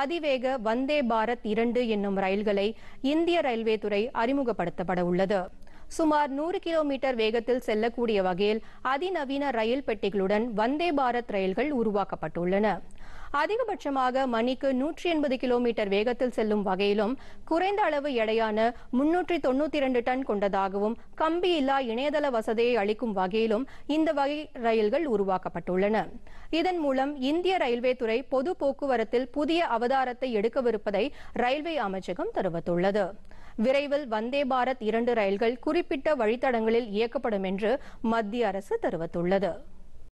அதிவேக வந்தே பாரத் இரண்டு என்னும் ரயில்களை இந்திய ரயில்வே துறை அறிமுகப்படுத்தப்பட உள்ளது சுமார் நூறு கிலோமீட்டர் வேகத்தில் செல்லக்கூடிய வகையில் அதிநவீன ரயில் பெட்டிகளுடன் வந்தே பாரத் ரயில்கள் உருவாக்கப்பட்டுள்ளன அதிகபட்சமாக மணிக்கு நூற்றி எண்பது கிலோமீட்டர் வேகத்தில் செல்லும் வகையிலும் குறைந்த அளவு எடையான முன்னூற்றி தொன்னூத்தி இரண்டு டன் கொண்டதாகவும் கம்பி இல்லா இணையதள வசதியை அளிக்கும் வகையிலும் இந்த வகை ரயில்கள் உருவாக்கப்பட்டுள்ளன இதன் மூலம் இந்திய ரயில்வே துறை பொது போக்குவரத்தில் புதிய அவதாரத்தை எடுக்கவிருப்பதை ரயில்வே அமைச்சகம் தெரிவித்துள்ளது விரைவில் வந்தே பாரத் இரண்டு ரயில்கள் குறிப்பிட்ட வழித்தடங்களில் இயக்கப்படும் என்று மத்திய அரசு தெரிவித்துள்ளது